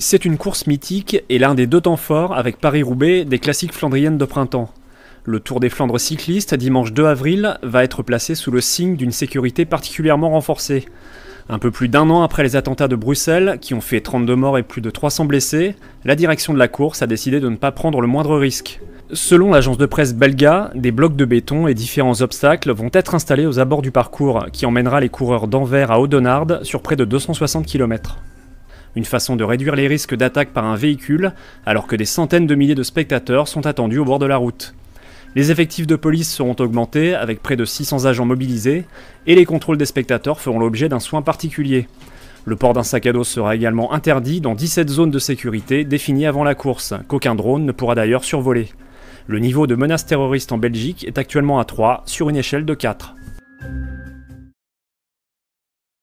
C'est une course mythique et l'un des deux temps forts avec Paris-Roubaix des classiques flandriennes de printemps. Le Tour des Flandres cyclistes, dimanche 2 avril, va être placé sous le signe d'une sécurité particulièrement renforcée. Un peu plus d'un an après les attentats de Bruxelles, qui ont fait 32 morts et plus de 300 blessés, la direction de la course a décidé de ne pas prendre le moindre risque. Selon l'agence de presse Belga, des blocs de béton et différents obstacles vont être installés aux abords du parcours, qui emmènera les coureurs d'Anvers à Audenarde sur près de 260 km une façon de réduire les risques d'attaque par un véhicule, alors que des centaines de milliers de spectateurs sont attendus au bord de la route. Les effectifs de police seront augmentés, avec près de 600 agents mobilisés, et les contrôles des spectateurs feront l'objet d'un soin particulier. Le port d'un sac à dos sera également interdit dans 17 zones de sécurité définies avant la course, qu'aucun drone ne pourra d'ailleurs survoler. Le niveau de menace terroriste en Belgique est actuellement à 3 sur une échelle de 4.